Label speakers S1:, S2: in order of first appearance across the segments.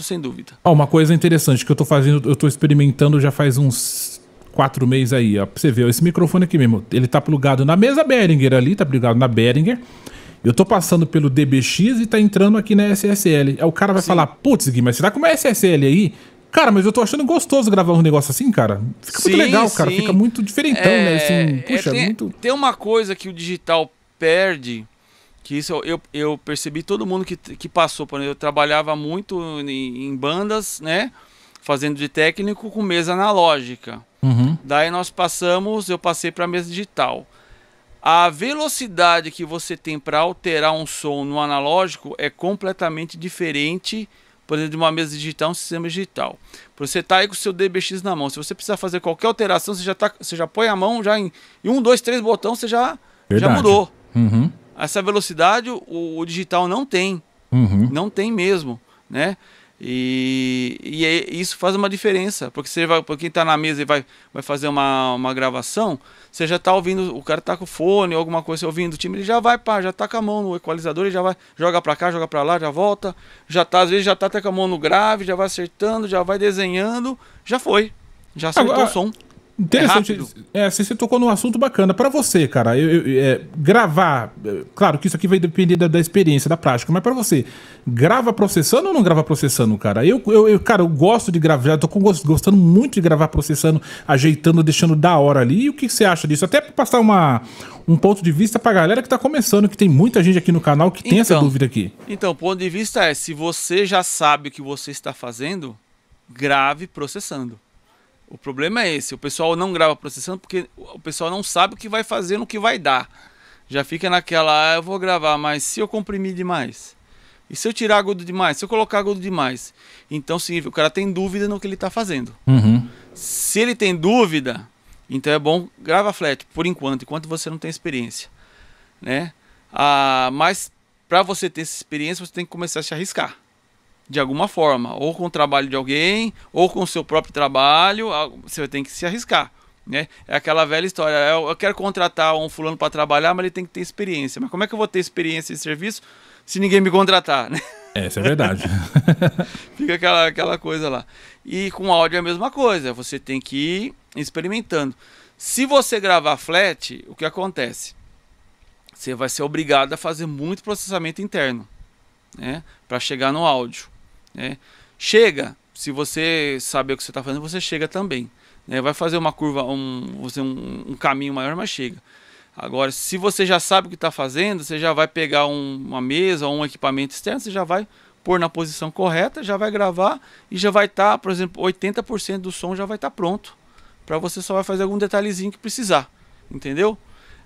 S1: isso sem dúvida.
S2: uma coisa interessante que eu tô fazendo, eu tô experimentando já faz uns quatro meses aí, ó. Pra você ver, esse microfone aqui mesmo, ele tá plugado na mesa Behringer ali, tá plugado na Behringer. Eu tô passando pelo DBX e tá entrando aqui na SSL. Aí o cara vai Sim. falar, putz, Gui, mas você tá com uma SSL aí? Cara, mas eu tô achando gostoso gravar um negócio assim, cara. Fica sim, muito legal, cara. Sim. Fica muito diferentão, é, né? Assim, é, é, puxa, é, tem, muito...
S1: tem uma coisa que o digital perde que isso eu, eu, eu, percebi todo mundo que, que passou por eu trabalhava muito em, em bandas né fazendo de técnico com mesa analógica uhum. daí nós passamos eu passei para mesa digital a velocidade que você tem para alterar um som no analógico é completamente diferente por exemplo de uma mesa digital um sistema digital você está aí com o seu DBX na mão se você precisar fazer qualquer alteração você já tá você já põe a mão já em, em um dois três botão você já já mudou uhum essa velocidade o, o digital não tem. Uhum. Não tem mesmo, né? E, e é, isso faz uma diferença, porque você vai, quem está na mesa e vai, vai fazer uma, uma gravação, você já está ouvindo, o cara está com o fone, alguma coisa ouvindo o time, ele já vai, pá, já está com a mão no equalizador, ele já vai, joga para cá, joga para lá, já volta, já tá, às vezes já está até com a mão no grave, já vai acertando, já vai desenhando, já foi, já acertou Agora, o som. Interessante.
S2: É, é, você tocou num assunto bacana. Para você, cara, eu, eu, é, gravar. É, claro que isso aqui vai depender da, da experiência, da prática, mas para você, grava processando ou não grava processando, cara? Eu, eu, eu cara, eu gosto de gravar, tô com, gostando muito de gravar processando, ajeitando, deixando da hora ali. E o que você acha disso? Até para passar uma, um ponto de vista pra galera que tá começando, que tem muita gente aqui no canal que tem então, essa dúvida aqui.
S1: Então, o ponto de vista é: se você já sabe o que você está fazendo, grave processando. O problema é esse, o pessoal não grava processando porque o pessoal não sabe o que vai fazer no que vai dar. Já fica naquela, ah, eu vou gravar, mas se eu comprimir demais? E se eu tirar agudo demais? Se eu colocar agudo demais? Então, sim, o cara tem dúvida no que ele está fazendo. Uhum. Se ele tem dúvida, então é bom grava flat, por enquanto, enquanto você não tem experiência. Né? Ah, mas para você ter essa experiência, você tem que começar a se arriscar de alguma forma, ou com o trabalho de alguém, ou com o seu próprio trabalho, você tem que se arriscar. Né? É aquela velha história, é, eu, quero contratar um fulano para trabalhar, mas ele tem que ter experiência. Mas como é que eu vou ter experiência em serviço se ninguém me contratar? Né?
S2: Essa é, é verdade.
S1: Fica aquela, aquela coisa lá. E com áudio é a mesma coisa, você tem que ir experimentando. Se você gravar flat, o que acontece? Você vai ser obrigado a fazer muito processamento interno né? para chegar no áudio. Né? Chega, se você saber o que você está fazendo, você chega também. Né? Vai fazer uma curva, um, um, um caminho maior, mas chega. Agora, se você já sabe o que está fazendo, você já vai pegar um, uma mesa ou um equipamento externo, você já vai pôr na posição correta, já vai gravar e já vai estar, tá, por exemplo, 80% do som já vai estar tá pronto. Para você só vai fazer algum detalhezinho que precisar. Entendeu?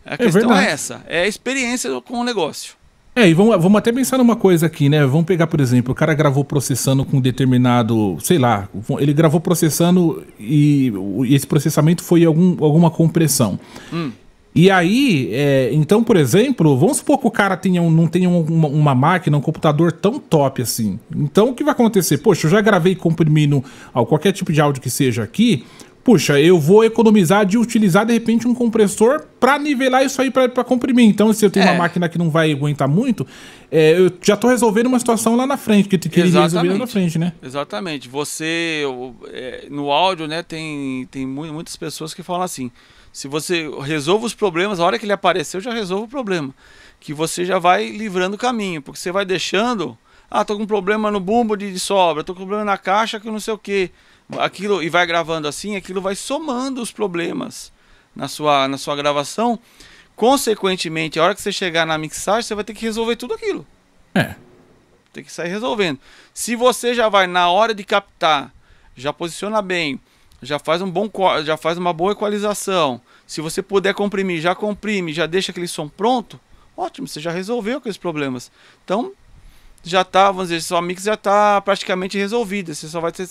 S1: A é questão é verdade. é essa. É a experiência com o negócio.
S2: É, e vamos, vamos até pensar numa coisa aqui, né? Vamos pegar, por exemplo, o cara gravou processando com determinado, sei lá, ele gravou processando e, e esse processamento foi algum, alguma compressão. Hum. E aí, é, então, por exemplo, vamos supor que o cara tenha um, não tenha uma, uma, máquina, um computador tão top assim. Então, o que vai acontecer? Poxa, eu já gravei comprimindo ó, qualquer tipo de áudio que seja aqui puxa, eu vou economizar de utilizar de repente um compressor para nivelar isso aí para comprimir. Então, se eu tenho é. uma máquina que não vai aguentar muito, é, eu já estou resolvendo uma situação lá na frente, que, que ele resolver lá na frente, né?
S1: Exatamente. Você, é, no áudio, né, tem, tem muitas pessoas que falam assim: se você resolve os problemas, a hora que ele apareceu, já resolvo o problema. Que você já vai livrando o caminho, porque você vai deixando. Ah, tô com um problema no bumbo de, de sobra, tô com problema na caixa que não sei o quê aquilo e vai gravando assim, aquilo vai somando os problemas na sua, na sua gravação. Consequentemente, a hora que você chegar na mixagem, você vai ter que resolver tudo aquilo. É. Tem que sair resolvendo. Se você já vai na hora de captar, já posiciona bem, já faz um bom já faz uma boa equalização. Se você puder comprimir, já comprime, já deixa aquele som pronto. Ótimo, você já resolveu aqueles problemas. Então, já tá, vamos dizer, sua mix já tá praticamente resolvida. Você só vai ter,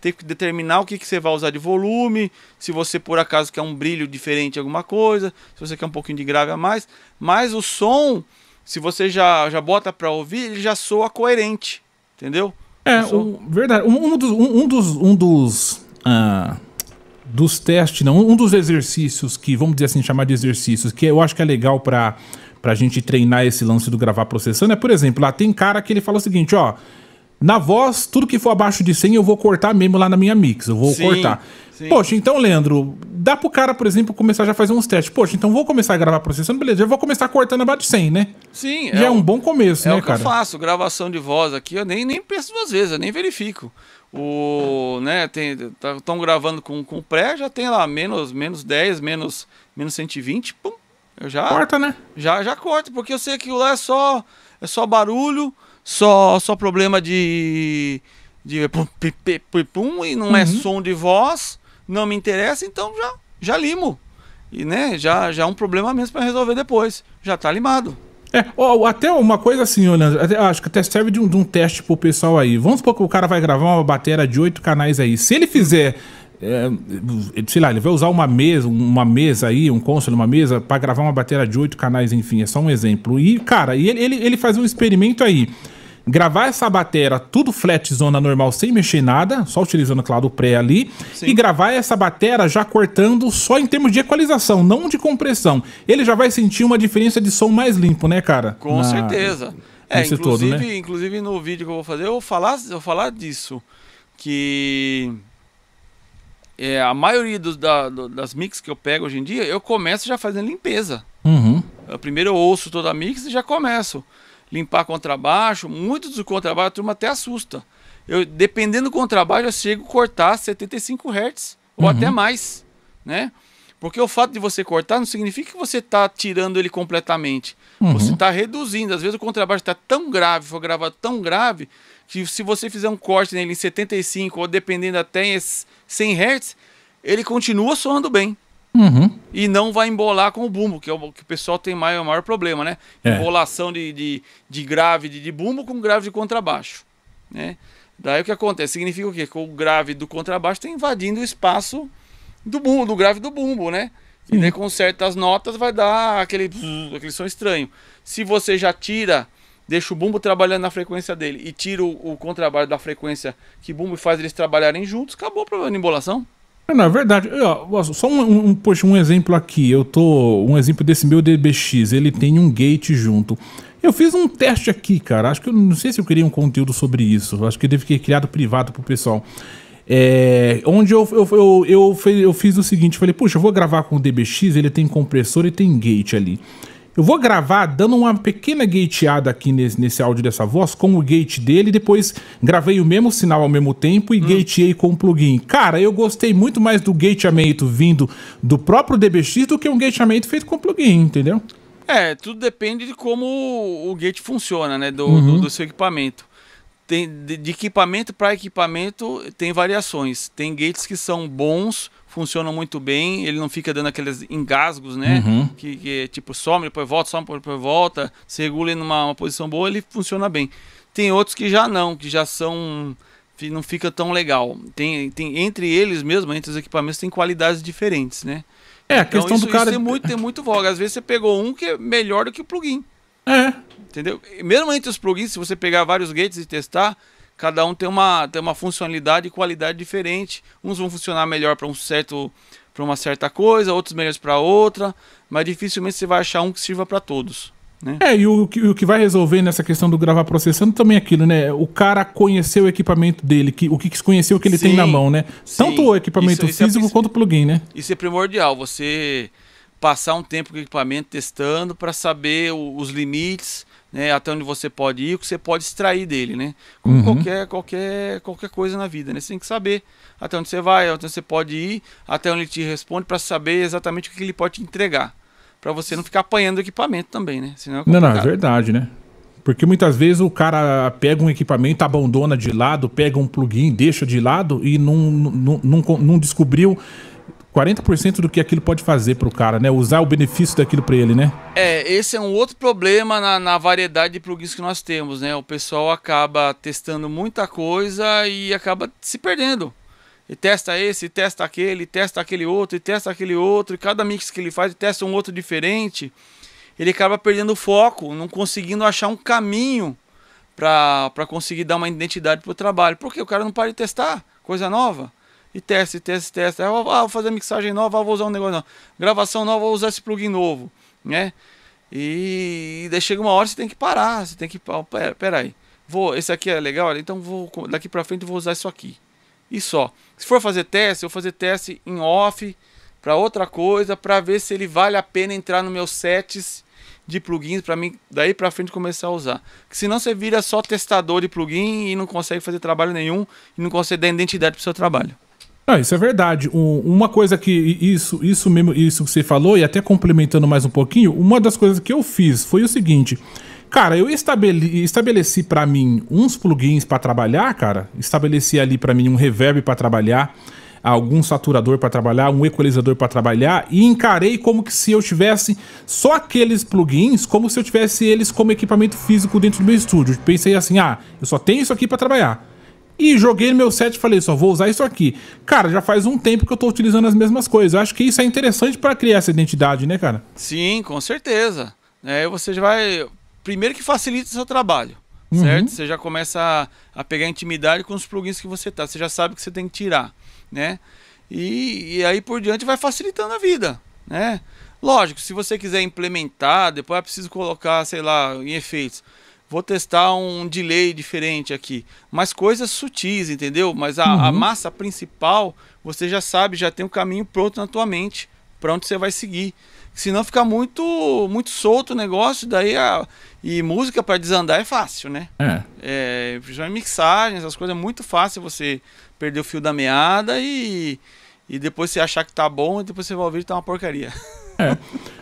S1: ter que determinar o que, que você vai usar de volume, se você por acaso quer um brilho diferente, alguma coisa, se você quer um pouquinho de grave a mais. Mas o som, se você já, já bota para ouvir, ele já soa coerente, entendeu? É, um
S2: verdade. Um, um, dos. Um, dos, um dos ah, dos testes, não, um dos exercícios que, vamos dizer assim, chamar de exercícios, que eu acho que é legal para pra gente treinar esse lance do gravar processando é, por exemplo, lá tem cara que ele fala o seguinte, ó, na voz, tudo que for abaixo de 100 eu vou cortar mesmo lá na minha mix, eu vou sim, cortar. Sim. Poxa, então, Leandro, dá pro cara, por exemplo, começar já a fazer uns testes. Poxa, então vou começar a gravar processando, beleza, já vou começar cortando abaixo de 100, né?
S1: Sim. E é, é um, um bom
S2: começo, é né, cara? É o que cara? eu
S1: faço, gravação de voz aqui, eu nem, nem penso duas vezes, eu nem verifico. O, né, estão tá, gravando com, com pré, já tem lá menos, menos 10, menos, menos 120, pum, eu já. Corta, né? Já, já corta, porque eu sei que lá é só, é só barulho, só, só problema de. de pum, pum, pum, pum e não é uhum. é som de voz, não me interessa, então já, já limo. E né, já, já é um problema mesmo para resolver depois. Já tá limado. É,
S2: ó, até uma coisa assim, olhando, acho que até serve de um, de um teste pro pessoal aí. Vamos supor que o cara vai gravar uma bateria de oito canais aí. Se ele fizer é, sei lá, ele vai usar uma mesa, uma mesa aí, um console, uma mesa, para gravar uma bateria de oito canais, enfim, é só um exemplo. E, cara, ele, ele, ele faz um experimento aí. Gravar essa bateria tudo flat zona normal sem mexer nada, só utilizando, claro, o pré ali. Sim. E gravar essa bateria já cortando só em termos de equalização, não de compressão. Ele já vai sentir uma diferença de som mais limpo, né, cara?
S1: Com Na... certeza. É, inclusive, todo, né? inclusive no vídeo que eu vou fazer, eu vou falar, eu vou falar disso. Que é, a maioria dos, da, das mix que eu pego hoje em dia, eu começo já fazendo limpeza. Uhum. Eu, primeiro eu ouço toda a mix e já começo. Limpar contrabaixo, muitos do contrabaixo a turma até assusta. Eu, dependendo do contrabaixo, eu chego a cortar 75 Hz ou uhum. até mais, né? Porque o fato de você cortar não significa que você está tirando ele completamente. Uhum. Você está reduzindo. Às vezes o contrabaixo está tão grave, foi gravado tão grave, que se você fizer um corte nele em 75 ou dependendo até em 100 Hz, ele continua soando bem. Uhum. E não vai embolar com o bumbo, que é o que o pessoal tem maior, o maior problema, né? É. Embolação de, de, de grave de, de bumbo com grave de contrabaixo, né? Daí o que acontece? Significa o quê? Que o grave do contrabaixo está invadindo o espaço do bumbo, do grave do bumbo, né? Sim. E daí com certas notas vai dar aquele, aquele som estranho. Se você já tira deixo o bumbo trabalhando na frequência dele e tiro o, o contrabaixo da frequência que bumbo faz eles trabalharem juntos, acabou o problema de embolação.
S2: É, não, é verdade. Eu, só um, um, poxa, um exemplo aqui. Eu tô. Um exemplo desse meu DBX, ele tem um gate junto. Eu fiz um teste aqui, cara. Acho que eu não sei se eu queria um conteúdo sobre isso. Acho que deve ter criado privado pro pessoal. É, onde eu, eu, eu, eu, eu fiz o seguinte: falei, puxa, eu vou gravar com o DBX, ele tem compressor e tem gate ali. Eu vou gravar dando uma pequena gateada aqui nesse, nesse áudio dessa voz com o gate dele, depois gravei o mesmo sinal ao mesmo tempo e hum. gateei com o plugin. Cara, eu gostei muito mais do gateamento vindo do próprio DBX do que um gateamento feito com plugin, entendeu?
S1: É, tudo depende de como o gate funciona, né? Do, uhum. do, do seu equipamento tem de equipamento para equipamento tem variações. Tem gates que são bons, funcionam muito bem, ele não fica dando aqueles engasgos, né? Uhum. Que, que, é tipo some, depois volta, some, depois volta, se regula em uma, uma posição boa, ele funciona bem. Tem outros que já não, que já são não fica tão legal. Tem, tem entre eles mesmo, entre os equipamentos tem qualidades diferentes, né? É, a então, questão isso, do cara. Isso tem é muito, tem muito voga. Às vezes você pegou um que é melhor do que o plugin. É, Entendeu? E mesmo entre os plugins, se você pegar vários gates e testar, cada um tem uma, tem uma funcionalidade e qualidade diferente. Uns vão funcionar melhor para um certo para uma certa coisa, outros melhores para outra, mas dificilmente você vai achar um que sirva para todos. Né?
S2: É, e o, o, que vai resolver nessa questão do gravar processando também é aquilo, né? O cara conhecer o equipamento dele, que, o que conheceu que ele sim, tem na mão, né? Sim. Tanto o equipamento isso, é físico isso é, quanto o plugin, né?
S1: Isso é primordial, você passar um tempo com o equipamento testando para saber o, os limites, né, até onde você pode ir, o que você pode extrair dele, né? Como uhum. qualquer, qualquer, qualquer coisa na vida, né? Você tem que saber até onde você vai, até onde você pode ir, até onde ele te responde, para saber exatamente o que ele pode te entregar. para você não ficar apanhando equipamento também, né? Senão é não, não, é verdade,
S2: né? Porque muitas vezes o cara pega um equipamento, abandona de lado, pega um plugin, deixa de lado e não, não, não, não descobriu 40% do que aquilo pode fazer para o cara, né? Usar o benefício daquilo para ele, né?
S1: É, esse é um outro problema na, na variedade de plugins que nós temos, né? O pessoal acaba testando muita coisa e acaba se perdendo. E testa esse, e testa aquele, e testa aquele outro, e testa aquele outro, e cada mix que ele faz, testa um outro diferente. Ele acaba perdendo o foco, não conseguindo achar um caminho para conseguir dar uma identidade para o trabalho. Porque o cara não para de testar coisa nova e teste, teste, teste. Ah, ah, vou fazer mixagem nova, ah, vou usar um negócio novo. Gravação nova, vou usar esse plugin novo, né? E, e daí chega uma hora você tem que parar, você tem que oh, pera, pera aí. Vou, esse aqui é legal, então vou daqui para frente vou usar isso aqui. E só. Se for fazer teste, eu vou fazer teste em off para outra coisa, para ver se ele vale a pena entrar nos meus sets de plugins para mim daí para frente começar a usar. Porque senão você vira só testador de plugin e não consegue fazer trabalho nenhum e não consegue dar identidade para o seu trabalho.
S2: Ah, isso é verdade. Um, uma coisa que isso, isso mesmo, isso que você falou e até complementando mais um pouquinho, uma das coisas que eu fiz foi o seguinte, cara, eu estabeleci, estabeleci para mim uns plugins para trabalhar, cara, estabeleci ali para mim um reverb para trabalhar, algum saturador para trabalhar, um equalizador para trabalhar e encarei como que se eu tivesse só aqueles plugins, como se eu tivesse eles como equipamento físico dentro do meu estúdio. Pensei assim, ah, eu só tenho isso aqui para trabalhar e joguei no meu set e falei, só vou usar isso aqui. Cara, já faz um tempo que eu tô utilizando as mesmas coisas. Eu acho que isso é interessante para criar essa identidade, né, cara?
S1: Sim, com certeza. É, você já vai. Primeiro que facilita o seu trabalho. Uhum. Certo? Você já começa a, a pegar intimidade com os plugins que você tá. Você já sabe que você tem que tirar, né? E, e aí por diante vai facilitando a vida, né? Lógico, se você quiser implementar, depois é preciso colocar, sei lá, em efeitos vou testar um delay diferente aqui. Mas coisas sutis, entendeu? Mas a, uhum. a massa principal, você já sabe, já tem um caminho pronto na tua mente para onde você vai seguir. Senão fica muito muito solto o negócio, daí a, e música para desandar é fácil, né? É. é. Principalmente é mixagem, essas coisas, é muito fácil você perder o fio da meada e, e depois você achar que tá bom e depois você vai ouvir que tá uma porcaria.
S2: É.